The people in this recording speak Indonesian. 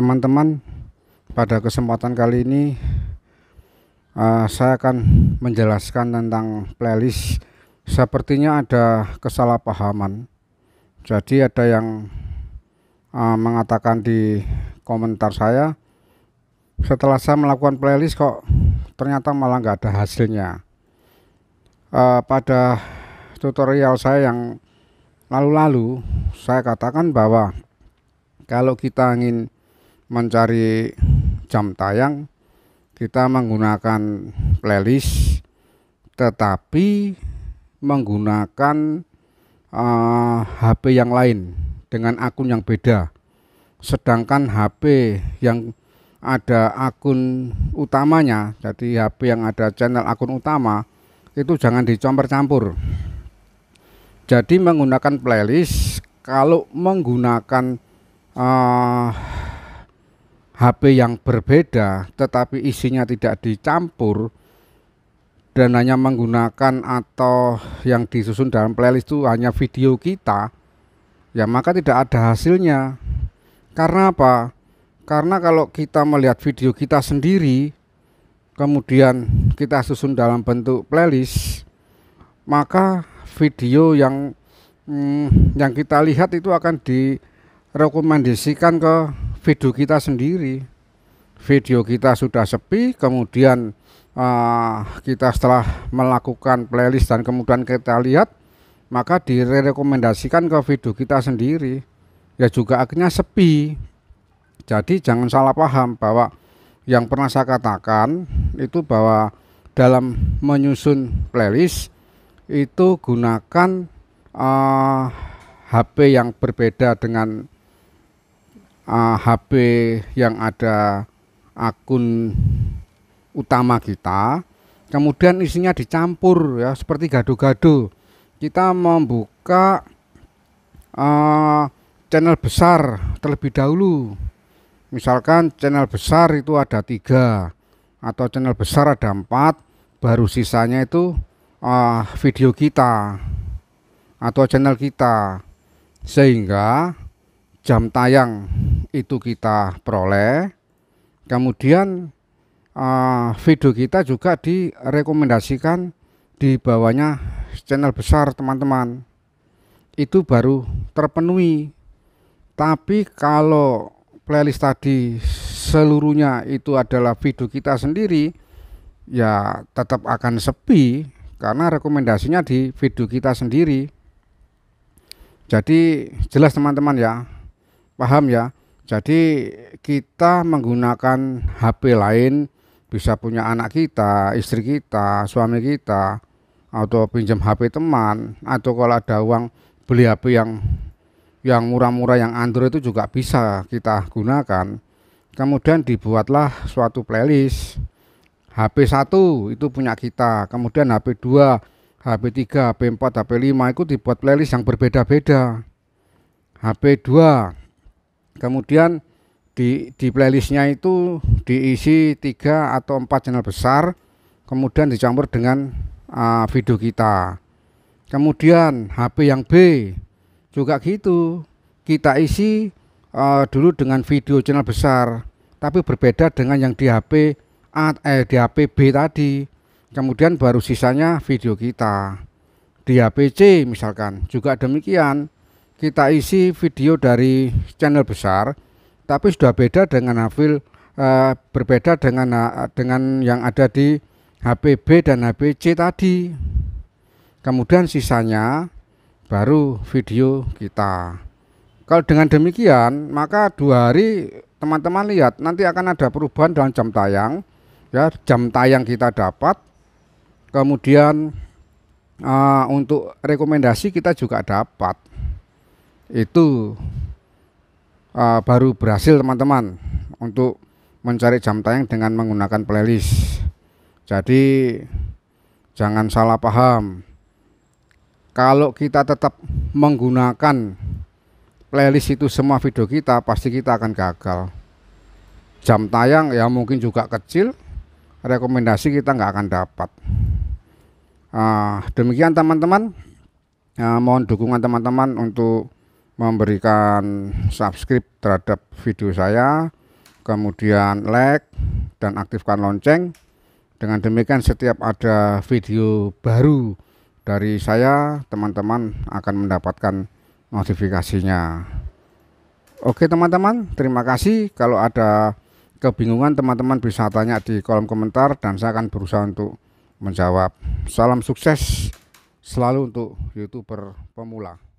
teman-teman pada kesempatan kali ini uh, saya akan menjelaskan tentang playlist sepertinya ada kesalahpahaman jadi ada yang uh, mengatakan di komentar saya setelah saya melakukan playlist kok ternyata malah nggak ada hasilnya uh, pada tutorial saya yang lalu-lalu saya katakan bahwa kalau kita ingin mencari jam tayang kita menggunakan playlist tetapi menggunakan uh, eh, HP yang lain dengan akun yang beda sedangkan HP yang ada akun utamanya jadi HP yang ada channel akun utama itu jangan dicampur-campur jadi menggunakan playlist kalau menggunakan uh, HP yang berbeda tetapi isinya tidak dicampur dan hanya menggunakan atau yang disusun dalam playlist itu hanya video kita ya maka tidak ada hasilnya karena apa? Karena kalau kita melihat video kita sendiri kemudian kita susun dalam bentuk playlist maka video yang hmm, yang kita lihat itu akan direkomendasikan ke video kita sendiri. Video kita sudah sepi, kemudian uh, kita setelah melakukan playlist dan kemudian kita lihat, maka direkomendasikan ke video kita sendiri. Ya juga akhirnya sepi. Jadi jangan salah paham bahwa yang pernah saya katakan itu bahwa dalam menyusun playlist itu gunakan uh, ah, HP yang berbeda dengan uh, eh, HP yang ada akun utama kita kemudian isinya dicampur ya seperti gado-gado kita membuka uh, channel besar terlebih dahulu misalkan channel besar itu ada tiga atau channel besar ada empat baru sisanya itu uh, video kita atau channel kita sehingga jam tayang itu kita peroleh. Kemudian uh, video kita juga direkomendasikan di bawahnya channel besar teman-teman. Itu baru terpenuhi. Tapi kalau playlist tadi seluruhnya itu adalah video kita sendiri, ya tetap akan sepi karena rekomendasinya di video kita sendiri. Jadi jelas teman-teman ya, paham ya. Jadi kita menggunakan HP lain bisa punya anak kita, istri kita, suami kita atau pinjam HP teman atau kalau ada uang beli HP yang yang murah-murah yang Android itu juga bisa kita gunakan. Kemudian dibuatlah suatu playlist. HP 1 itu punya kita, kemudian HP 2, HP 3, HP 4, HP 5 itu dibuat playlist yang berbeda-beda. HP 2 kemudian di, di playlistnya itu diisi tiga atau empat channel besar kemudian dicampur dengan uh, video kita kemudian HP yang B juga gitu kita isi uh, dulu dengan video channel besar tapi berbeda dengan yang di HP A, eh, di HP B tadi kemudian baru sisanya video kita di HP C misalkan juga demikian kita isi video dari channel besar tapi sudah beda dengan hafil uh, berbeda dengan uh, dengan yang ada di HPB dan HPC tadi kemudian sisanya baru video kita kalau dengan demikian maka dua hari teman-teman lihat nanti akan ada perubahan dalam jam tayang ya jam tayang kita dapat kemudian uh, untuk rekomendasi kita juga dapat itu uh, baru berhasil teman-teman untuk mencari jam tayang dengan menggunakan playlist. Jadi jangan salah paham. Kalau kita tetap menggunakan playlist itu semua video kita pasti kita akan gagal. Jam tayang ya mungkin juga kecil, rekomendasi kita nggak akan dapat. Uh, demikian teman-teman, uh, mohon dukungan teman-teman untuk memberikan subscribe terhadap video saya, kemudian like dan aktifkan lonceng. Dengan demikian setiap ada video baru dari saya, teman-teman akan mendapatkan notifikasinya. Oke teman-teman, terima kasih. Kalau ada kebingungan teman-teman bisa tanya di kolom komentar dan saya akan berusaha untuk menjawab. Salam sukses selalu untuk YouTuber pemula.